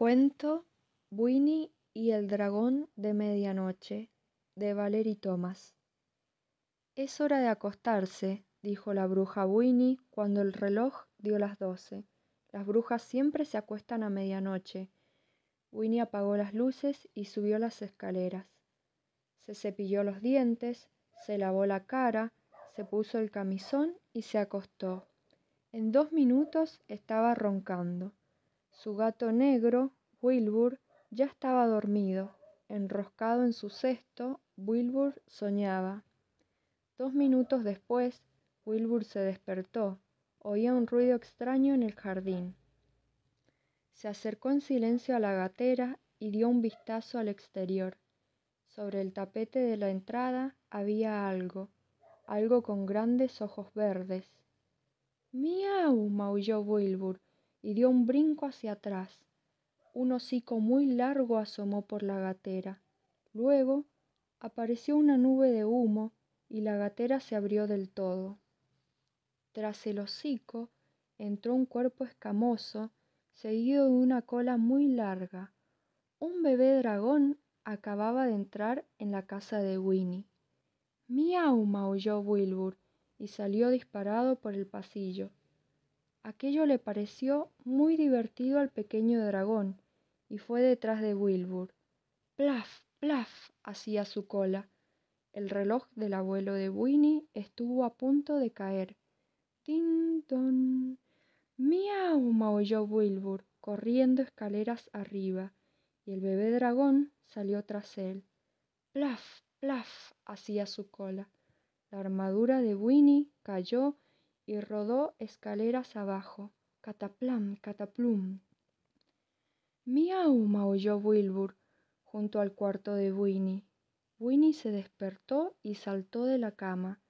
Cuento Winnie y el dragón de medianoche de Valerie Thomas. Es hora de acostarse, dijo la bruja Winnie cuando el reloj dio las doce. Las brujas siempre se acuestan a medianoche. Winnie apagó las luces y subió las escaleras. Se cepilló los dientes, se lavó la cara, se puso el camisón y se acostó. En dos minutos estaba roncando. Su gato negro, Wilbur, ya estaba dormido. Enroscado en su cesto, Wilbur soñaba. Dos minutos después, Wilbur se despertó. Oía un ruido extraño en el jardín. Se acercó en silencio a la gatera y dio un vistazo al exterior. Sobre el tapete de la entrada había algo, algo con grandes ojos verdes. Miau, maulló Wilbur, y dio un brinco hacia atrás. Un hocico muy largo asomó por la gatera. Luego apareció una nube de humo y la gatera se abrió del todo. Tras el hocico entró un cuerpo escamoso, seguido de una cola muy larga. Un bebé dragón acababa de entrar en la casa de Winnie. Miau, maulló Wilbur y salió disparado por el pasillo. Aquello le pareció muy divertido al pequeño dragón, y fue detrás de Wilbur. Plaf, plaf hacía su cola. El reloj del abuelo de Winnie estuvo a punto de caer. Tinton. Miau, maulló Wilbur, corriendo escaleras arriba, y el bebé dragón salió tras él. Plaf, plaf hacía su cola. La armadura de Winnie cayó y rodó escaleras abajo, cataplam, cataplum. Miau, oyó Wilbur junto al cuarto de Winnie. Winnie se despertó y saltó de la cama.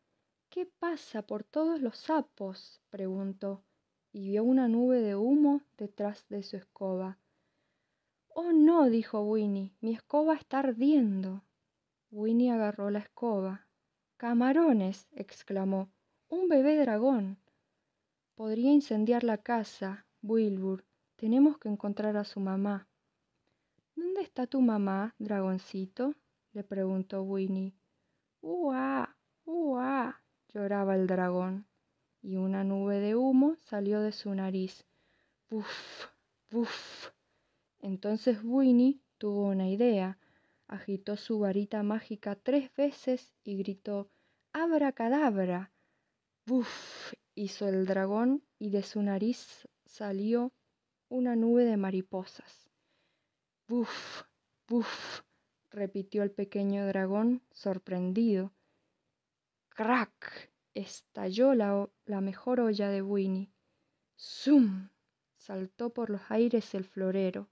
¿Qué pasa por todos los sapos? preguntó, y vio una nube de humo detrás de su escoba. Oh, no, dijo Winnie, mi escoba está ardiendo. Winnie agarró la escoba. Camarones, exclamó. Un bebé dragón. Podría incendiar la casa, Wilbur. Tenemos que encontrar a su mamá. ¿Dónde está tu mamá, dragoncito? le preguntó Winnie. ¡Uah! ¡Uah! lloraba el dragón, y una nube de humo salió de su nariz. ¡Buf! ¡Buf! Entonces Winnie tuvo una idea. Agitó su varita mágica tres veces y gritó: ¡Abra cadabra! Buf, hizo el dragón y de su nariz salió una nube de mariposas. Buf, buf, repitió el pequeño dragón, sorprendido. Crack, estalló la, la mejor olla de Winnie. Zum, saltó por los aires el florero.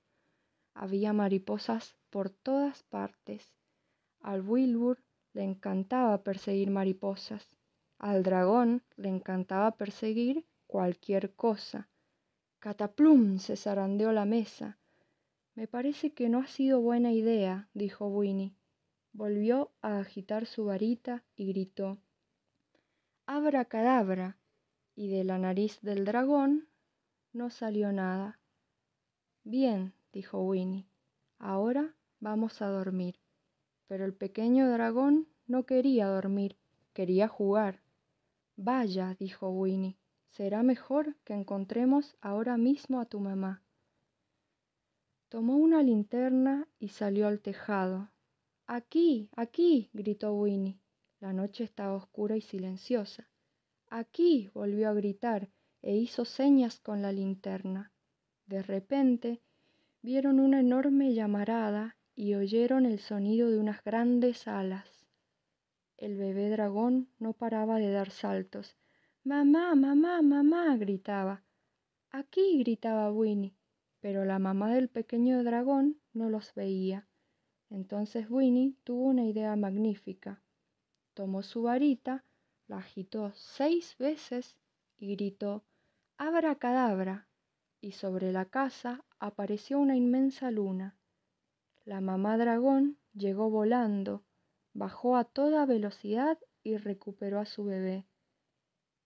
Había mariposas por todas partes. Al Wilbur le encantaba perseguir mariposas. Al dragón le encantaba perseguir cualquier cosa. Cataplum se zarandeó la mesa. Me parece que no ha sido buena idea, dijo Winnie. Volvió a agitar su varita y gritó. Abra cadabra. Y de la nariz del dragón no salió nada. Bien, dijo Winnie. Ahora vamos a dormir. Pero el pequeño dragón no quería dormir, quería jugar. Vaya, dijo Winnie, será mejor que encontremos ahora mismo a tu mamá. Tomó una linterna y salió al tejado. Aquí, aquí, gritó Winnie. La noche estaba oscura y silenciosa. Aquí, volvió a gritar e hizo señas con la linterna. De repente, vieron una enorme llamarada y oyeron el sonido de unas grandes alas. El bebé dragón no paraba de dar saltos. Mamá, mamá, mamá, gritaba. Aquí, gritaba Winnie, pero la mamá del pequeño dragón no los veía. Entonces Winnie tuvo una idea magnífica. Tomó su varita, la agitó seis veces y gritó Abra cadabra. Y sobre la casa apareció una inmensa luna. La mamá dragón llegó volando Bajó a toda velocidad y recuperó a su bebé.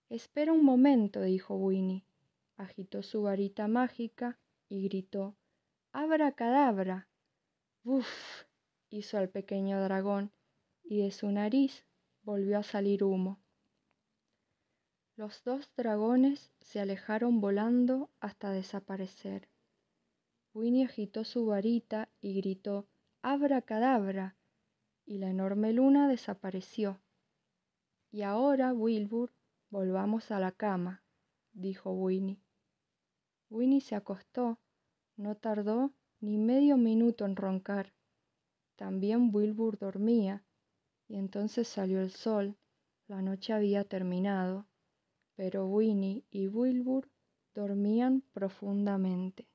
Espera un momento, dijo Winnie. Agitó su varita mágica y gritó Abra cadabra. Buf. hizo al pequeño dragón, y de su nariz volvió a salir humo. Los dos dragones se alejaron volando hasta desaparecer. Winnie agitó su varita y gritó Abra cadabra y la enorme luna desapareció. Y ahora, Wilbur, volvamos a la cama, dijo Winnie. Winnie se acostó, no tardó ni medio minuto en roncar. También Wilbur dormía, y entonces salió el sol, la noche había terminado, pero Winnie y Wilbur dormían profundamente.